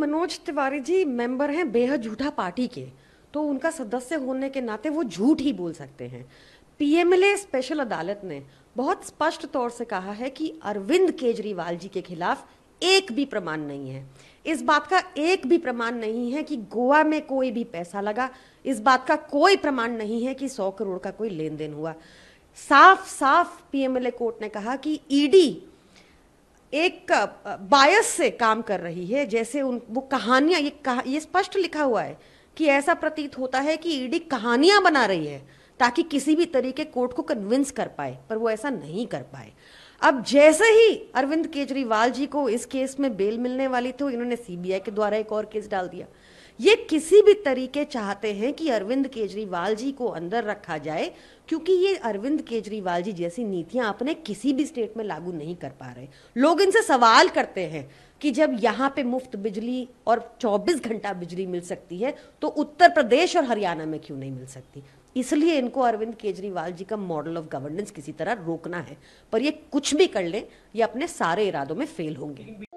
मनोज तिवारी जी member हैं बेहद झूठा पार्टी के तो उनका सदस्य होने के नाते वो झूठ ही बोल सकते हैं पीएमएलए स्पेशल अदालत ने बहुत स्पष्ट तौर से कहा है कि अरविंद केजरीवाल जी के खिलाफ एक भी प्रमाण नहीं है इस बात का एक भी प्रमाण नहीं है कि गोवा में कोई भी पैसा लगा इस बात का कोई प्रमाण नहीं है कि सौ करोड़ का कोई लेन देन हुआ साफ साफ पीएमएलए कोर्ट ने कहा कि ईडी एक बायस से काम कर रही है जैसे उन वो कहानियां ये कहा, ये स्पष्ट लिखा हुआ है कि ऐसा प्रतीत होता है कि ईडी कहानियां बना रही है ताकि किसी भी तरीके कोर्ट को कन्विंस कर पाए पर वो ऐसा नहीं कर पाए अब जैसे ही अरविंद केजरीवाल जी को इस केस में बेल मिलने वाली थी इन्होंने सीबीआई के द्वारा एक और केस डाल दिया ये किसी भी तरीके चाहते हैं कि अरविंद केजरीवाल जी को अंदर रखा जाए क्योंकि ये अरविंद केजरीवाल जी जैसी नीतियां अपने किसी भी स्टेट में लागू नहीं कर पा रहे लोग इनसे सवाल करते हैं कि जब यहाँ पे मुफ्त बिजली और 24 घंटा बिजली मिल सकती है तो उत्तर प्रदेश और हरियाणा में क्यों नहीं मिल सकती इसलिए इनको अरविंद केजरीवाल जी का मॉडल ऑफ गवर्नेंस किसी तरह रोकना है पर ये कुछ कुछ भी कर लें ये अपने सारे इरादों में फेल होंगे